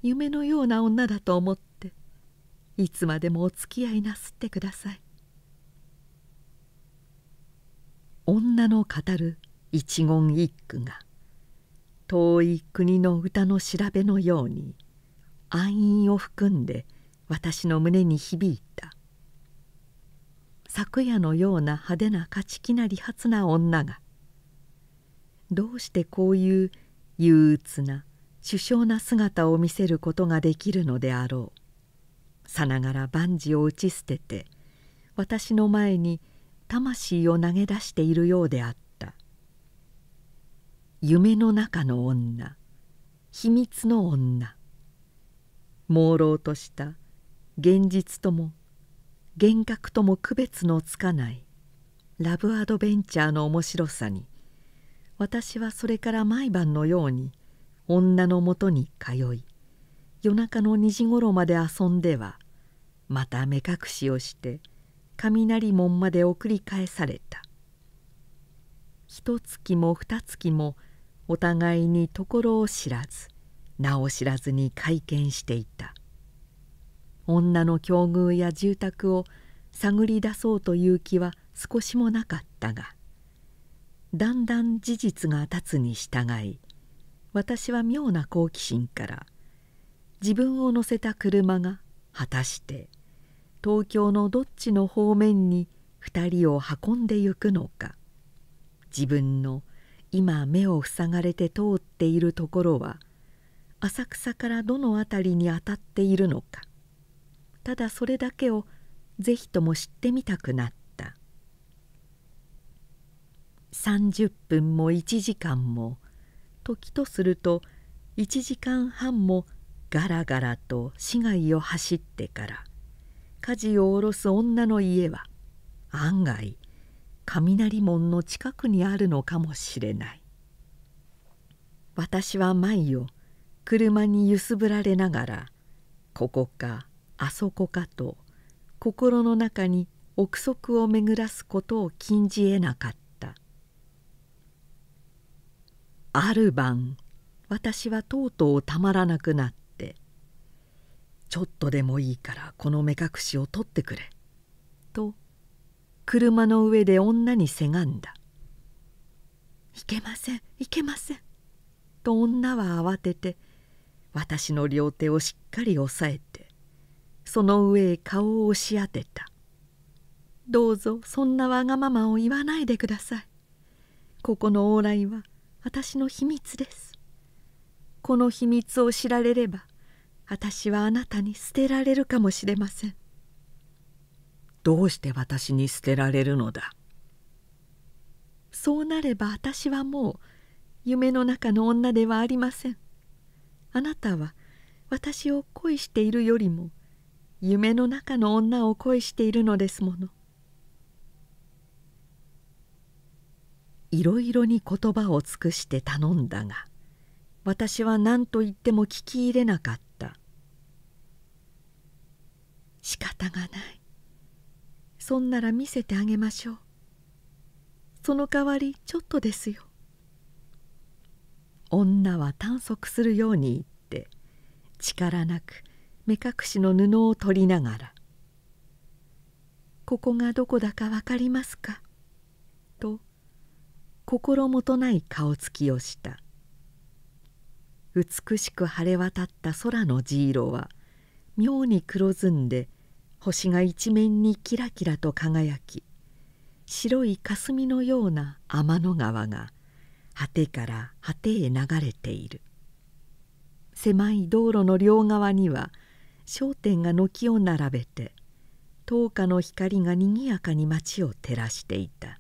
夢のような女だと思っいつまでもお付き合いなすってください女の語る一言一句が遠い国の歌の調べのように暗易を含んで私の胸に響いた昨夜のような派手な勝ち気な理髪な女がどうしてこういう憂鬱な殊勝な姿を見せることができるのであろうさながら万事を打ち捨てて私の前に魂を投げ出しているようであった夢の中の女秘密の女朦朧とした現実とも幻覚とも区別のつかないラブアドベンチャーの面白さに私はそれから毎晩のように女のもとに通い夜中の2時ごろまで遊んではまた目隠しをして雷門まで送り返された一月も二月もお互いにところを知らず名を知らずに会見していた女の境遇や住宅を探り出そうという気は少しもなかったがだんだん事実が立つに従い私は妙な好奇心から自分を乗せた車が果たして東京のどっちの方面に2人を運んでゆくのか自分の今目を塞がれて通っているところは浅草からどの辺りに当たっているのかただそれだけをぜひとも知ってみたくなった30分も1時間も時とすると1時間半もガラガラと市街を走ってから火事を下ろす女の家は案外雷門の近くにあるのかもしれない私は毎を車に揺すぶられながらここかあそこかと心の中に憶測を巡らすことを禁じえなかったある晩私はとうとうたまらなくなった。ちょっとでもいいからこの目隠しを取ってくれ」と車の上で女にせがんだ「いけませんいけません」と女は慌てて私の両手をしっかり押さえてその上へ顔を押し当てた「どうぞそんなわがままを言わないでください」ここの往来は私の秘密です。この秘密を知られれば私はあなたに捨てられるかもしれませんどうして私に捨てられるのだそうなれば私はもう夢の中の女ではありませんあなたは私を恋しているよりも夢の中の女を恋しているのですものいろいろに言葉を尽くして頼んだが私は何と言っても聞き入れなかった仕方がないそんなら見せてあげましょうその代わりちょっとですよ女は短足するように言って力なく目隠しの布を取りながら「ここがどこだか分かりますか?」と心もとない顔つきをした美しく晴れ渡った空の地色は「妙に黒ずんで星が一面にキラキラと輝き白い霞のような天の川が果てから果てへ流れている狭い道路の両側には商店が軒を並べて灯火の光がにぎやかに町を照らしていた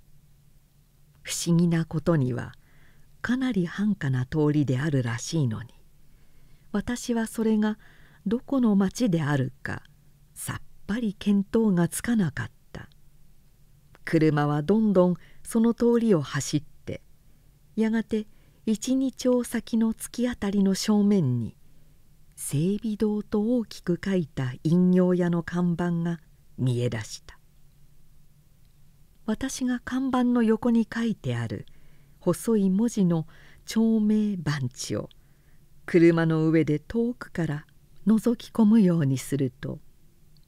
不思議なことにはかなり繁華な通りであるらしいのに私はそれがどこの町であるかさっぱり見当がつかなかった車はどんどんその通りを走ってやがて一二丁先の突き当たりの正面に整備堂と大きく書いた飲料屋の看板が見え出した私が看板の横に書いてある細い文字の町名番地を車の上で遠くから覗き込むようにすると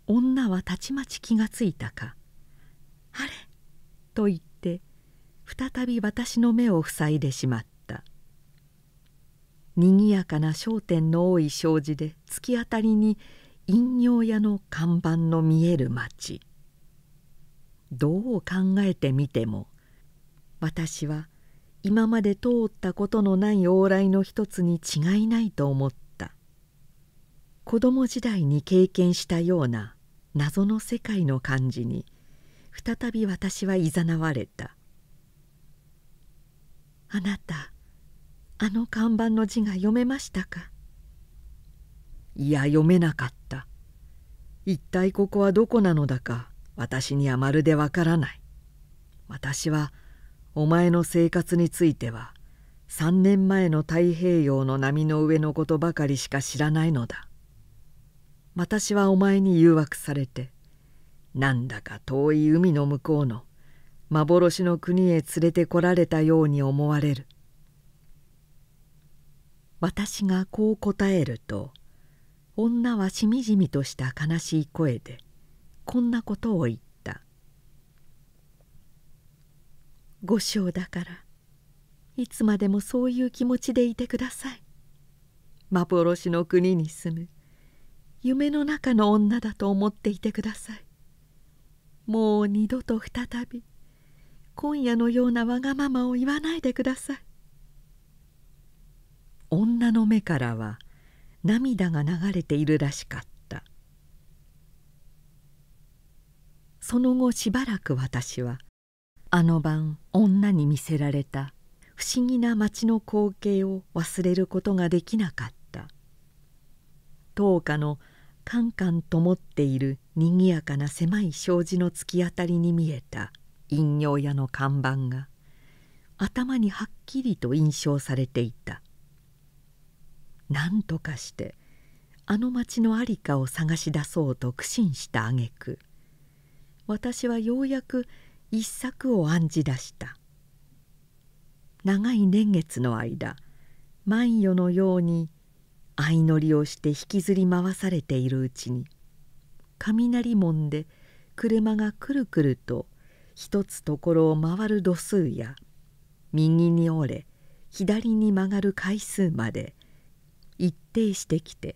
女はたちまち気がついたか「あれ?」と言って再び私の目を塞いでしまったにぎやかな商店の多い障子で突き当たりに陰陽屋の看板の見える町どう考えてみても私は今まで通ったことのない往来の一つに違いないと思った。子供時代に経験したような謎の世界の感じに再び私はいざなわれた「あなたあの看板の字が読めましたか?」「いや読めなかった」「一体ここはどこなのだか私にはまるでわからない」「私はお前の生活については3年前の太平洋の波の上のことばかりしか知らないのだ」私はお前に誘惑されてなんだか遠い海の向こうの幻の国へ連れてこられたように思われる」私がこう答えると女はしみじみとした悲しい声でこんなことを言った「ご章だからいつまでもそういう気持ちでいてください」幻の国に住む夢の中の女だと思っていてくださいもう二度と再び今夜のようなわがままを言わないでください女の目からは涙が流れているらしかったその後しばらく私はあの晩女に見せられた不思議な町の光景を忘れることができなかった灯花のカンカンともっているにぎやかな狭い障子の突き当たりに見えた陰陽屋の看板が頭にはっきりと印象されていた何とかしてあの町の在りかを探し出そうと苦心した挙句私はようやく一作を案じ出した長い年月の間万葉のように相乗りをして引きずり回されているうちに雷門で車がくるくると一つところを回る度数や右に折れ左に曲がる回数まで一定してきて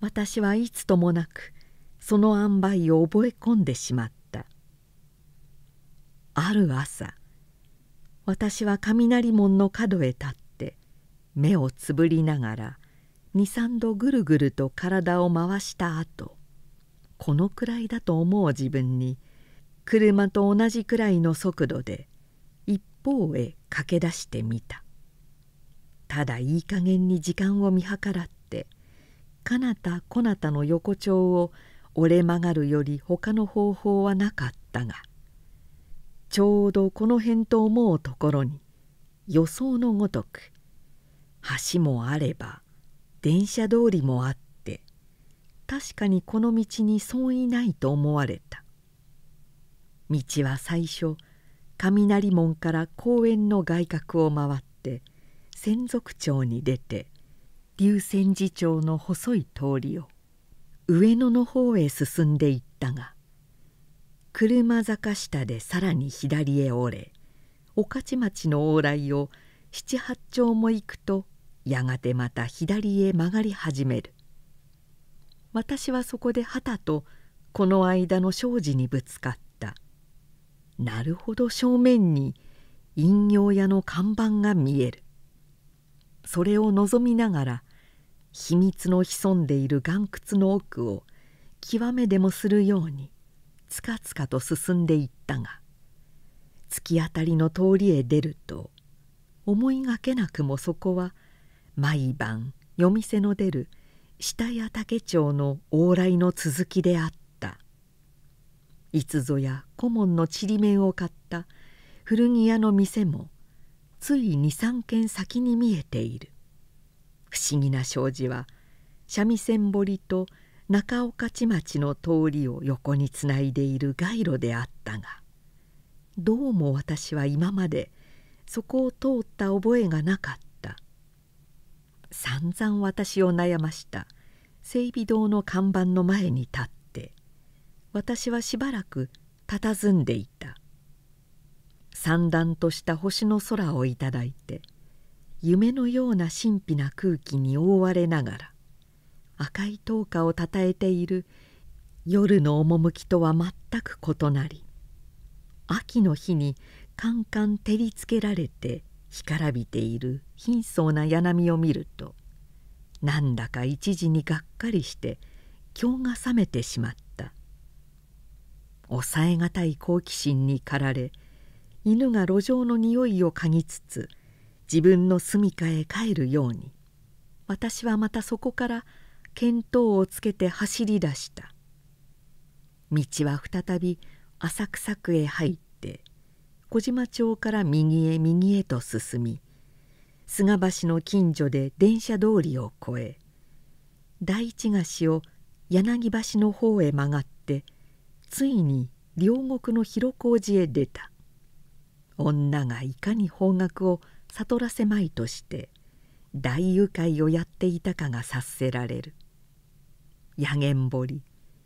私はいつともなくその塩梅を覚え込んでしまったある朝私は雷門の角へ立って目をつぶりながら23度ぐるぐると体を回した後このくらいだと思う自分に車と同じくらいの速度で一方へ駆け出してみたただいい加減に時間を見計らってかなたこなたの横丁を折れ曲がるより他の方法はなかったがちょうどこの辺と思うところに予想のごとく橋もあれば電車通りもあって確かにこの道に損いないと思われた道は最初雷門から公園の外角を回って専足町に出て龍泉寺町の細い通りを上野の方へ進んでいったが車坂下でさらに左へ折れ御徒町の往来を七八丁も行くとやがてまた左へ曲がり始める私はそこで旗とこの間の障子にぶつかったなるほど正面に飲料屋の看板が見えるそれを望みながら秘密の潜んでいる岩窟の奥を極めでもするようにつかつかと進んでいったが突き当たりの通りへ出ると思いがけなくもそこは毎晩夜店の出る下屋竹町の往来の続きであったいつぞや顧問のちりめんを買った古着屋の店もつい23軒先に見えている不思議な障子は三味線堀と中岡地町の通りを横につないでいる街路であったがどうも私は今までそこを通った覚えがなかっ散々私を悩ました整備堂の看板の前に立って私はしばらく佇んでいた三段とした星の空をいただいて夢のような神秘な空気に覆われながら赤い塔下をたたえている夜の趣とは全く異なり秋の日にカンカン照りつけられて干からびている貧相な柳を見るとなんだか一時にがっかりして今日が覚めてしまった抑えがたい好奇心に駆られ犬が路上の匂いを嗅ぎつつ自分の住処へ帰るように私はまたそこから見当をつけて走り出した道は再び浅草区へ入った小島町から右へ右へと進み菅橋の近所で電車通りを越え第一橋を柳橋の方へ曲がってついに両国の広小路へ出た女がいかに方角を悟らせまいとして大誘拐をやっていたかが察せられる八間堀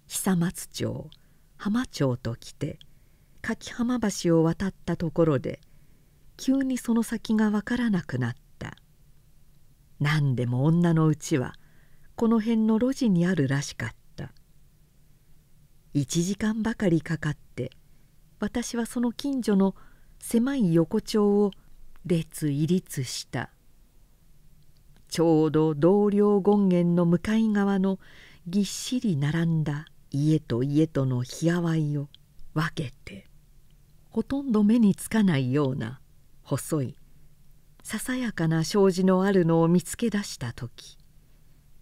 久松町浜町と来て柿浜橋を渡ったところで急にその先が分からなくなった何でも女のうちはこの辺の路地にあるらしかった1時間ばかりかかって私はその近所の狭い横丁を列入立したちょうど同僚権現の向かい側のぎっしり並んだ家と家との日合いを分けてほとんど目につかないような細いささやかな障子のあるのを見つけ出した時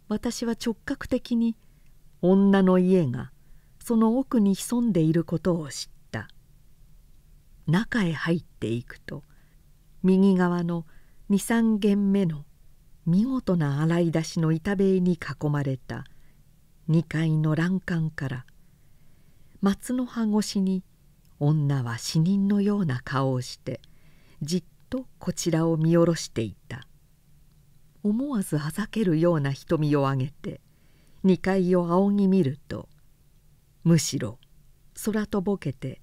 私は直角的に女の家がその奥に潜んでいることを知った中へ入っていくと右側の23軒目の見事な洗い出しの板塀に囲まれた2階の欄干から松の葉越しに女は死人のような顔をしてじっとこちらを見下ろしていた思わずはざけるような瞳を上げて2階を仰ぎ見るとむしろ空とぼけて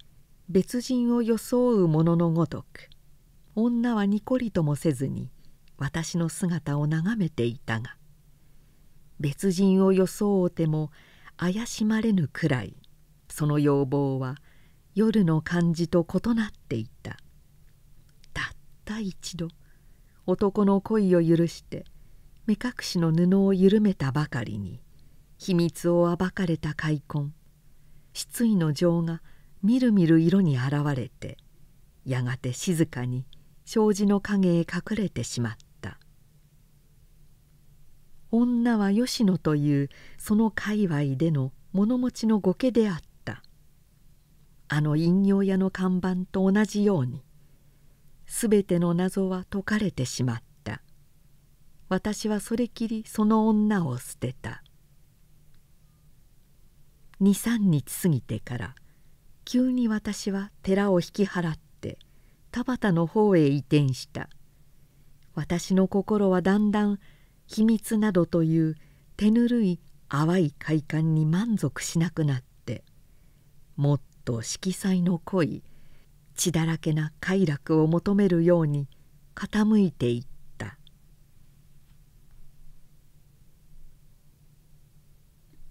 別人を装うもののごとく女はにこりともせずに私の姿を眺めていたが別人を装うても怪しまれぬくらいその要望は夜の感じと異なっていたたった一度男の恋を許して目隠しの布を緩めたばかりに秘密を暴かれた開墾失意の情がみるみる色に現れてやがて静かに障子の影へ隠れてしまった女は吉野というその界隈での物持ちの御家であったあの飲料屋の看板と同じように全ての謎は解かれてしまった私はそれきりその女を捨てた23日過ぎてから急に私は寺を引き払って田畑の方へ移転した私の心はだんだん秘密などという手ぬるい淡い快感に満足しなくなってもっと色彩の濃い血だらけな快楽を求めるように傾いていた。